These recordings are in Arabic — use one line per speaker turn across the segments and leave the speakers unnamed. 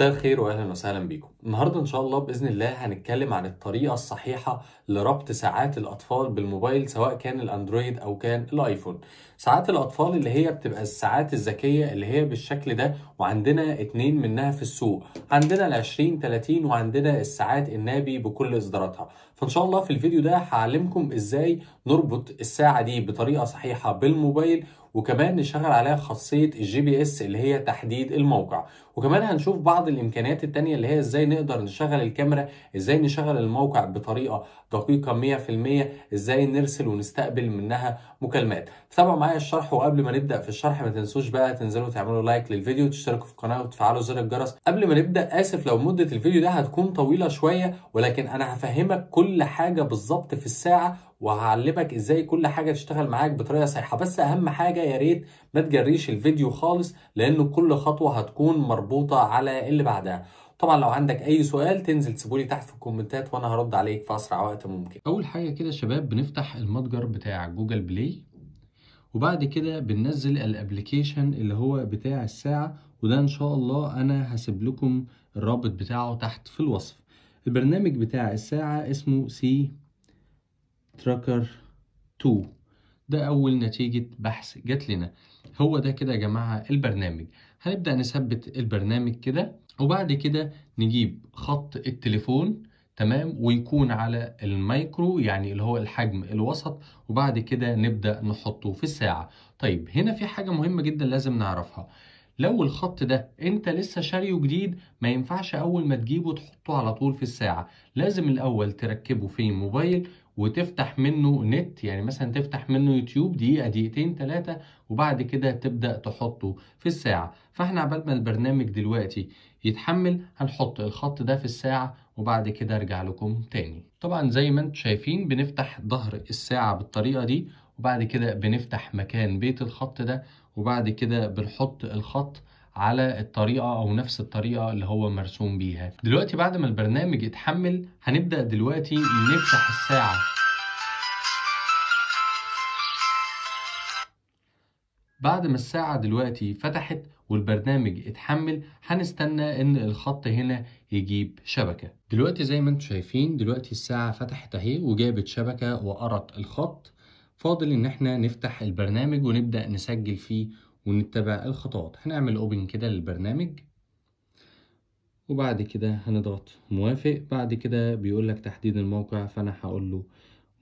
مساء الخير واهلا وسهلا بيكم النهارده ان شاء الله باذن الله هنتكلم عن الطريقه الصحيحه لربط ساعات الاطفال بالموبايل سواء كان الاندرويد او كان الايفون ساعات الاطفال اللي هي بتبقى الساعات الذكيه اللي هي بالشكل ده وعندنا اتنين منها في السوق عندنا ال 20 30 وعندنا الساعات النابي بكل اصداراتها فان شاء الله في الفيديو ده هعلمكم ازاي نربط الساعه دي بطريقه صحيحه بالموبايل وكمان نشغل عليها خاصيه الجي بي اس اللي هي تحديد الموقع وكمان هنشوف بعض الامكانيات التانية اللي هي ازاي نقدر نشغل الكاميرا ازاي نشغل الموقع بطريقه دقيقه 100% ازاي نرسل ونستقبل منها مكالمات تابعوا معايا الشرح وقبل ما نبدا في الشرح ما تنسوش بقى تنزلوا تعملوا لايك للفيديو وتشتركوا في القناه وتفعلوا زر الجرس قبل ما نبدا اسف لو مده الفيديو ده هتكون طويله شويه ولكن انا هفهمك كل كل حاجه بالظبط في الساعه وهعلمك ازاي كل حاجه تشتغل معاك بطريقه صحيحه بس اهم حاجه يا ريت ما تجريش الفيديو خالص لان كل خطوه هتكون مربوطه على اللي بعدها طبعا لو عندك اي سؤال تنزل تسيبولي تحت في الكومنتات وانا هرد عليك في اسرع وقت ممكن اول حاجه كده شباب بنفتح المتجر بتاع جوجل بلاي وبعد كده بننزل الابليكيشن اللي هو بتاع الساعه وده ان شاء الله انا هسيب لكم الرابط بتاعه تحت في الوصف البرنامج بتاع الساعة اسمه سي تراكر 2 ده أول نتيجة بحث جات لنا هو ده كده يا جماعة البرنامج هنبدأ نثبت البرنامج كده وبعد كده نجيب خط التليفون تمام ويكون على المايكرو يعني اللي هو الحجم الوسط وبعد كده نبدأ نحطه في الساعة طيب هنا في حاجة مهمة جدا لازم نعرفها لو الخط ده انت لسه شاريه جديد ما ينفعش اول ما تجيبه تحطه على طول في الساعة لازم الاول تركبه في موبايل وتفتح منه نت يعني مثلا تفتح منه يوتيوب دقيقة دقيقتين ثلاثة وبعد كده تبدأ تحطه في الساعة فاحنا عبال ما البرنامج دلوقتي يتحمل هنحط الخط ده في الساعة وبعد كده ارجع لكم تاني طبعا زي ما انتم شايفين بنفتح ظهر الساعة بالطريقة دي وبعد كده بنفتح مكان بيت الخط ده وبعد كده بنحط الخط على الطريقة أو نفس الطريقة اللي هو مرسوم بيها دلوقتي بعد ما البرنامج يتحمل هنبدأ دلوقتي نفتح الساعة بعد ما الساعة دلوقتي فتحت والبرنامج اتحمل هنستنى ان الخط هنا يجيب شبكة دلوقتي زي ما انتم شايفين دلوقتي الساعة فتحت اهي وجابت شبكة وقرت الخط فاضل ان احنا نفتح البرنامج ونبدأ نسجل فيه ونتبع الخطوات هنعمل اوبن كده للبرنامج وبعد كده هنضغط موافق بعد كده بيقول لك تحديد الموقع فانا هقول له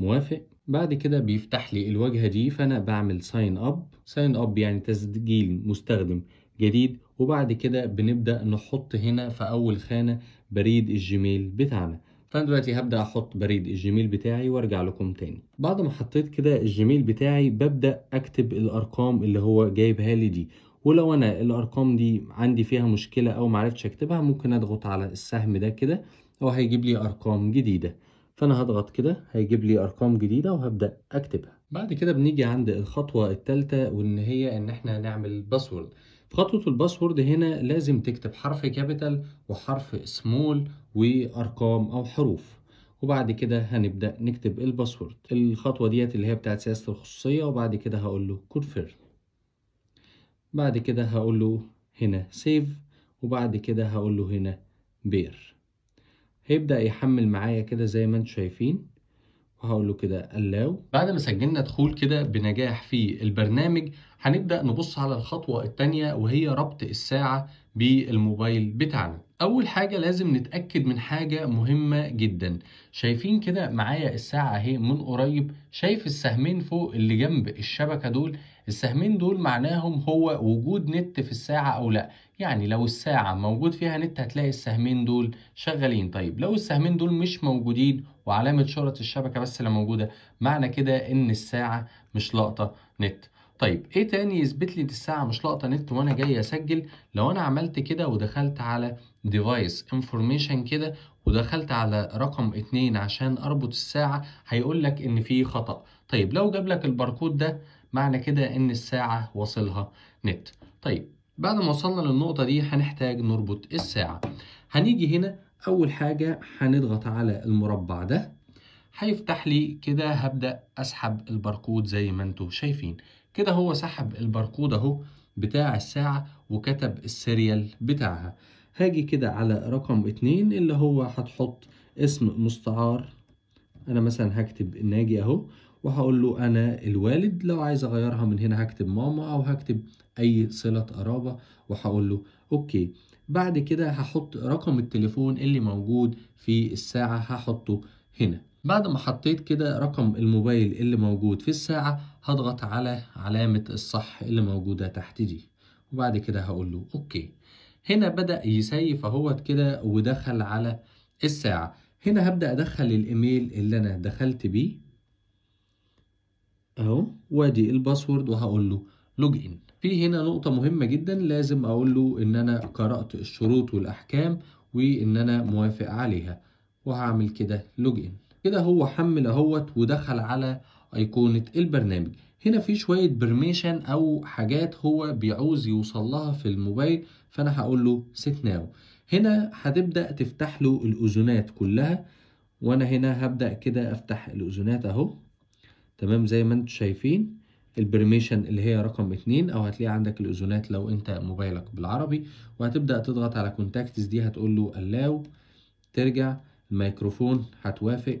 موافق بعد كده بيفتح لي الواجهة دي فانا بعمل ساين اب ساين اب يعني تسجيل مستخدم جديد وبعد كده بنبدأ نحط هنا في اول خانة بريد الجيميل بتاعنا فانا طيب دلوقتي هبدا احط بريد الجيميل بتاعي وارجع لكم تاني بعد ما حطيت كده الجيميل بتاعي ببدا اكتب الارقام اللي هو جايبها لي دي ولو انا الارقام دي عندي فيها مشكله او معرفتش اكتبها ممكن اضغط على السهم ده كده هو هيجيب لي ارقام جديده فانا هضغط كده هيجيب لي ارقام جديده وهبدا اكتبها بعد كده بنيجي عند الخطوه الثالثه وان هي ان احنا هنعمل باسورد في خطوه الباسورد هنا لازم تكتب حرف كابيتال وحرف سمول وارقام او حروف وبعد كده هنبدا نكتب الباسورد الخطوه ديت اللي هي بتاعت سياسه الخصوصيه وبعد كده هقول له كونفيرم بعد كده هقول له هنا سيف وبعد كده هقول له هنا بير هيبدا يحمل معايا كده زي ما انتم شايفين وهقول له كده الاو بعد ما سجلنا دخول كده بنجاح في البرنامج هنبدا نبص على الخطوه الثانيه وهي ربط الساعه بالموبايل بتاعنا اول حاجه لازم نتاكد من حاجه مهمه جدا شايفين كده معايا الساعه اهي من قريب شايف السهمين فوق اللي جنب الشبكه دول السهمين دول معناهم هو وجود نت في الساعه او لا يعني لو الساعه موجود فيها نت هتلاقي السهمين دول شغالين طيب لو السهمين دول مش موجودين وعلامه شرط الشبكه بس اللي موجوده معنى كده ان الساعه مش لاقطه نت طيب ايه تاني يثبت لي ان الساعه مش لقطة نت وانا جاي اسجل لو انا عملت كده ودخلت على ديفايس انفورميشن كده ودخلت على رقم اتنين عشان اربط الساعه هيقول لك ان في خطا طيب لو جاب لك الباركود ده معنى كده ان الساعه واصلها نت طيب بعد ما وصلنا للنقطه دي هنحتاج نربط الساعه هنيجي هنا اول حاجه هنضغط على المربع ده هيفتح لي كده هبدا اسحب الباركود زي ما انتم شايفين كده هو سحب البرقود اهو بتاع الساعة وكتب السيريال بتاعها هاجي كده على رقم اتنين اللي هو هتحط اسم مستعار انا مثلا هكتب ناجي اهو وهقول له انا الوالد لو عايز اغيرها من هنا هكتب ماما او هكتب اي صلة قرابة وهقول له اوكي بعد كده هحط رقم التليفون اللي موجود في الساعة هحطه هنا بعد ما حطيت كده رقم الموبايل اللي موجود في الساعة هضغط على علامة الصح اللي موجودة تحت دي وبعد كده هقول له اوكي هنا بدأ يسيف اهوت كده ودخل على الساعة هنا هبدأ ادخل الايميل اللي انا دخلت بيه اهو وادي الباسورد وهقول له لوج ان في هنا نقطة مهمة جدا لازم اقول له ان انا قرأت الشروط والاحكام وان انا موافق عليها وهعمل كده لوج ان كده هو حمل اهوت ودخل على ايقونة البرنامج هنا في شوية برميشن او حاجات هو بيعوز يوصل لها في الموبايل فانا هقول له سيت ناو هنا هتبدأ تفتح له الاذونات كلها وانا هنا هبدأ كده افتح الاذونات اهو تمام زي ما انتم شايفين البرميشن اللي هي رقم اتنين او هتلاقي عندك الاذونات لو انت موبايلك بالعربي وهتبدأ تضغط على كونتاكتس دي هتقول له ترجع الميكروفون هتوافق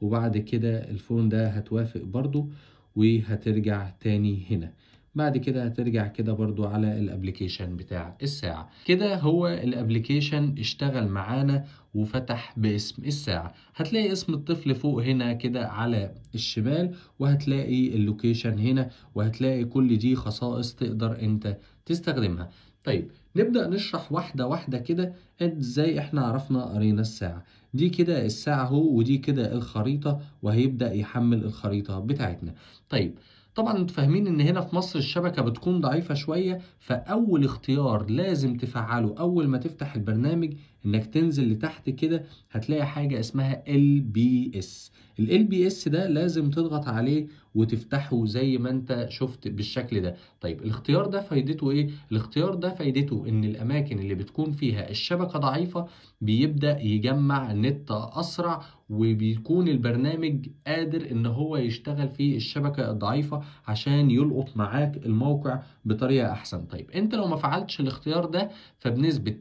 وبعد كده الفون ده هتوافق برضو وهترجع تاني هنا بعد كده هترجع كده برضو على الابليكيشن بتاع الساعة كده هو الابليكيشن اشتغل معانا وفتح باسم الساعة هتلاقي اسم الطفل فوق هنا كده على الشمال وهتلاقي اللوكيشن هنا وهتلاقي كل دي خصائص تقدر انت تستخدمها طيب نبدأ نشرح واحدة واحدة كده ازاي احنا عرفنا قرينا الساعة دي كده الساعة اهو ودي كده الخريطة وهيبدأ يحمل الخريطة بتاعتنا طيب طبعا انتوا فاهمين ان هنا في مصر الشبكه بتكون ضعيفه شويه فاول اختيار لازم تفعله اول ما تفتح البرنامج انك تنزل لتحت كده هتلاقي حاجه اسمها ال بي اس ال بي اس ده لازم تضغط عليه وتفتحه زي ما انت شفت بالشكل ده طيب الاختيار ده فايدته ايه الاختيار ده فايدته ان الاماكن اللي بتكون فيها الشبكه ضعيفه بيبدا يجمع نت اسرع وبيكون البرنامج قادر ان هو يشتغل في الشبكه الضعيفه عشان يلقط معاك الموقع بطريقه احسن طيب انت لو ما فعلتش الاختيار ده فبنسبه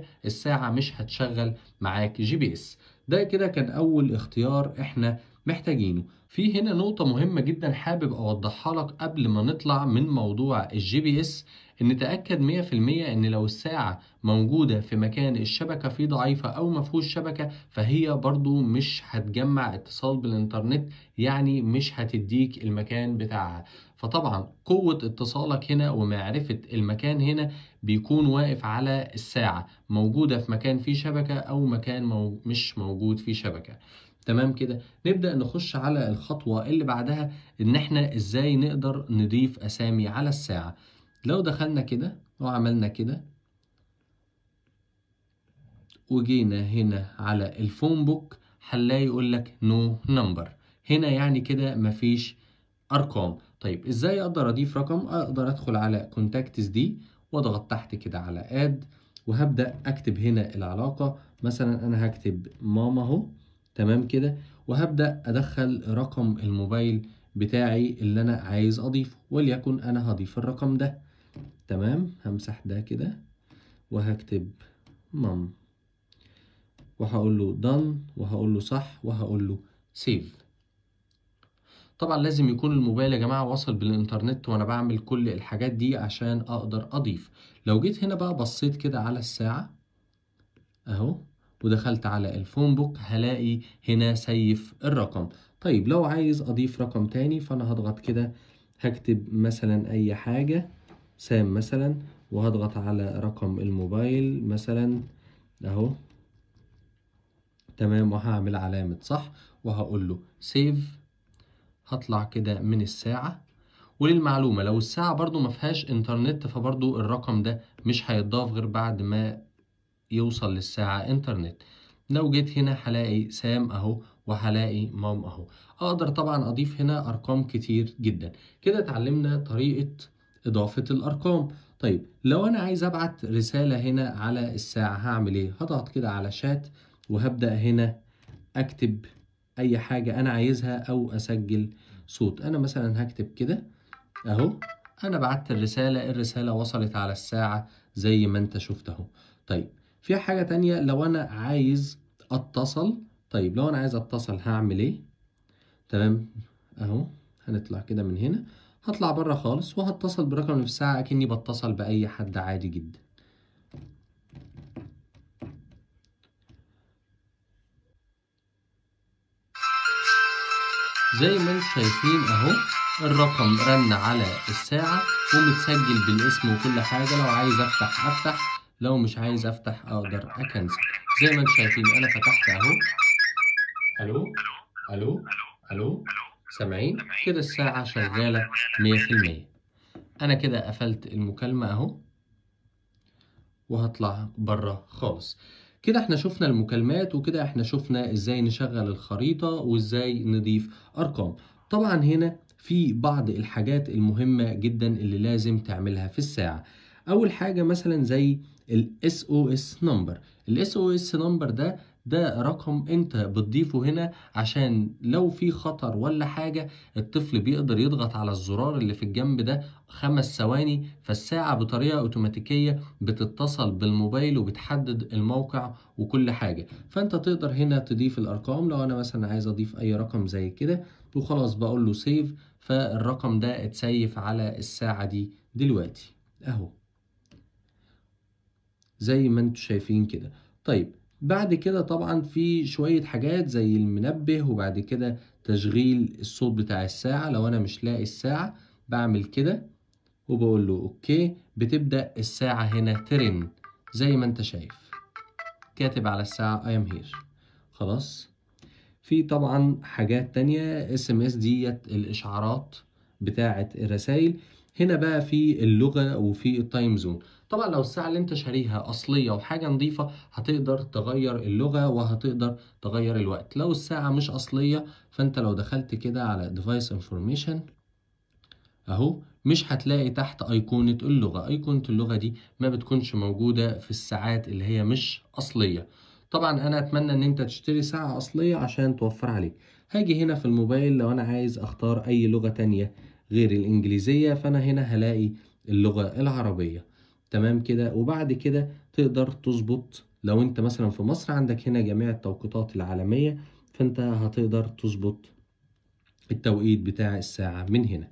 90% الساعه مش هتشغل معاك جي بي اس ده كده كان اول اختيار احنا محتاجينه في هنا نقطة مهمة جدا حابب أوضحها لك قبل ما نطلع من موضوع الجي بي اس نتأكد 100% إن لو الساعة موجودة في مكان الشبكة فيه ضعيفة أو مفهوش شبكة فهي برضو مش هتجمع اتصال بالإنترنت يعني مش هتديك المكان بتاعها فطبعا قوة اتصالك هنا ومعرفة المكان هنا بيكون واقف على الساعة موجودة في مكان فيه شبكة أو مكان مش موجود فيه شبكة تمام كده نبدا نخش على الخطوه اللي بعدها ان احنا ازاي نقدر نضيف اسامي على الساعه لو دخلنا كده وعملنا كده وجينا هنا على الفون بوك هنلاقي يقول لك نو no نمبر هنا يعني كده مفيش ارقام طيب ازاي اقدر اضيف رقم اقدر ادخل على كونتاكتس دي واضغط تحت كده على اد وهبدا اكتب هنا العلاقه مثلا انا هكتب ماما اهو تمام كده وهبدا ادخل رقم الموبايل بتاعي اللي انا عايز اضيفه وليكن انا هضيف الرقم ده تمام همسح ده كده وهكتب مام وهقول له دن وهقول له صح وهقول له سيف طبعا لازم يكون الموبايل يا جماعه وصل بالانترنت وانا بعمل كل الحاجات دي عشان اقدر اضيف لو جيت هنا بقى بصيت كده على الساعه اهو ودخلت على الفون بوك هلاقي هنا سيف الرقم طيب لو عايز اضيف رقم تاني فانا هضغط كده هكتب مثلا اي حاجه سام مثلا وهضغط على رقم الموبايل مثلا اهو تمام وهعمل علامة صح وهقول له سيف هطلع كده من الساعة وللمعلومة لو الساعة برضو ما فيهاش انترنت فبرضو الرقم ده مش هيتضاف غير بعد ما يوصل للساعة انترنت لو جيت هنا هلاقي سام اهو وهلاقي مام اهو اقدر طبعا اضيف هنا ارقام كتير جدا كده اتعلمنا طريقة إضافة الأرقام طيب لو أنا عايز أبعت رسالة هنا على الساعة هعمل إيه؟ هضغط كده على شات وهبدأ هنا أكتب أي حاجة أنا عايزها أو أسجل صوت أنا مثلا هكتب كده أهو أنا بعت الرسالة الرسالة وصلت على الساعة زي ما أنت شفت أهو طيب في حاجة تانية لو أنا عايز أتصل طيب لو أنا عايز أتصل هعمل إيه؟ تمام أهو هنطلع كده من هنا هطلع بره خالص وهتصل برقم الساعة أكني بتصل بأي حد عادي جدا زي ما انتم شايفين اهو الرقم رن على الساعة ومتسجل بالاسم وكل حاجة لو عايز افتح افتح لو مش عايز افتح اقدر اكنسل زي ما انتم شايفين انا فتحت اهو الو الو الو الو سامعين كده الساعة شغالة مية في المية أنا كده قفلت المكالمة أهو وهطلع بره خالص كده احنا شفنا المكالمات وكده احنا شفنا ازاي نشغل الخريطة وازاي نضيف ارقام طبعا هنا في بعض الحاجات المهمة جدا اللي لازم تعملها في الساعة اول حاجة مثلا زي الاس او اس نمبر الاس او اس نمبر ده ده رقم انت بتضيفه هنا عشان لو في خطر ولا حاجة الطفل بيقدر يضغط على الزرار اللي في الجنب ده خمس ثواني فالساعة بطريقة اوتوماتيكية بتتصل بالموبايل وبتحدد الموقع وكل حاجة فانت تقدر هنا تضيف الارقام لو انا مثلا عايز اضيف اي رقم زي كده وخلاص بقول له سيف فالرقم ده اتسيف على الساعة دي دلوقتي اهو زي ما انتوا شايفين كده طيب بعد كده طبعا في شوية حاجات زي المنبه وبعد كده تشغيل الصوت بتاع الساعة لو أنا مش لاقي الساعة بعمل كده وبقول له أوكي بتبدأ الساعة هنا ترن زي ما أنت شايف كاتب على الساعة I am here خلاص في طبعا حاجات تانية اس ام اس ديت الإشعارات بتاعة الرسايل هنا بقى في اللغة وفي التايم زون طبعا لو الساعه اللي انت شاريها اصليه وحاجه نظيفه هتقدر تغير اللغه وهتقدر تغير الوقت لو الساعه مش اصليه فانت لو دخلت كده على device information اهو مش هتلاقي تحت أيقونة اللغة أيقونة اللغة دي ما بتكونش موجودة في الساعات اللي هي مش أصلية طبعا أنا أتمنى إن أنت تشتري ساعة أصلية عشان توفر عليك هاجي هنا في الموبايل لو أنا عايز أختار أي لغة تانية غير الإنجليزية فأنا هنا هلاقي اللغة العربية تمام كده وبعد كده تقدر تظبط لو انت مثلا في مصر عندك هنا جميع التوقيتات العالمية فانت هتقدر تظبط التوقيت بتاع الساعة من هنا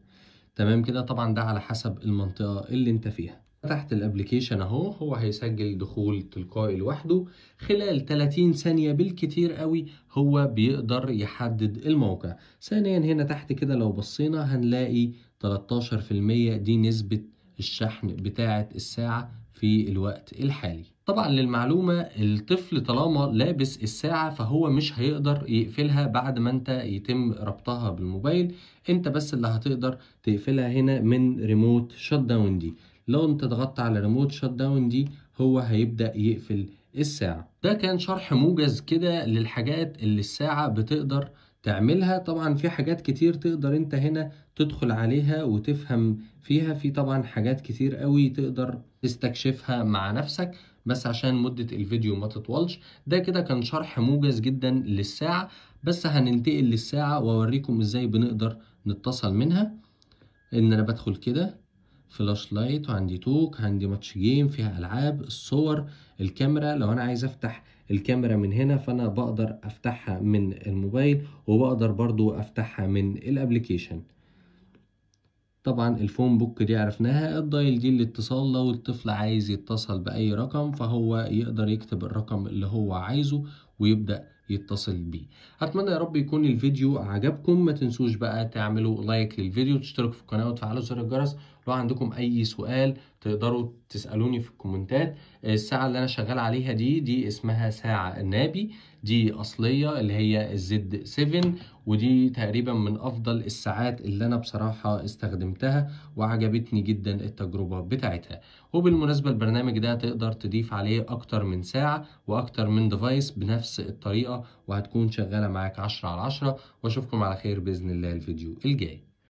تمام كده طبعا ده على حسب المنطقة اللي انت فيها تحت الابليكيشن اهو هو هيسجل دخول تلقائي لوحده خلال 30 ثانية بالكتير قوي هو بيقدر يحدد الموقع ثانيا هنا تحت كده لو بصينا هنلاقي 13% دي نسبة الشحن بتاعة الساعة في الوقت الحالي طبعا للمعلومة الطفل طالما لابس الساعة فهو مش هيقدر يقفلها بعد ما انت يتم ربطها بالموبايل انت بس اللي هتقدر تقفلها هنا من ريموت شوت داون دي لو انت ضغطت على ريموت شوت داون دي هو هيبدأ يقفل الساعة ده كان شرح موجز كده للحاجات اللي الساعة بتقدر تعملها طبعا في حاجات كتير تقدر انت هنا تدخل عليها وتفهم فيها في طبعا حاجات كتير قوي تقدر تستكشفها مع نفسك بس عشان مدة الفيديو ما تطولش ده كده كان شرح موجز جدا للساعة بس هننتقل للساعة واوريكم ازاي بنقدر نتصل منها ان انا بدخل كده فلاش لايت وعندي توك عندي ماتش جيم فيها العاب الصور الكاميرا لو انا عايز افتح الكاميرا من هنا فانا بقدر افتحها من الموبايل وبقدر برضو افتحها من الابليكيشن طبعا الفون بوك دي عرفناها الدايل دي الاتصال لو الطفل عايز يتصل بأي رقم فهو يقدر يكتب الرقم اللي هو عايزه ويبدأ يتصل بيه اتمنى يا رب يكون الفيديو عجبكم ما تنسوش بقى تعملوا لايك للفيديو تشتركوا في القناه وتفعلوا زر الجرس لو عندكم اي سؤال تقدروا تسالوني في الكومنتات الساعه اللي انا شغال عليها دي دي اسمها ساعه نابي دي اصليه اللي هي الزد 7 ودي تقريبا من افضل الساعات اللي انا بصراحه استخدمتها وعجبتني جدا التجربه بتاعتها وبالمناسبه البرنامج ده تقدر تضيف عليه اكتر من ساعه واكتر من ديفايس بنفس الطريقه وهتكون شغاله معاك 10 على 10 واشوفكم على خير باذن الله الفيديو الجاي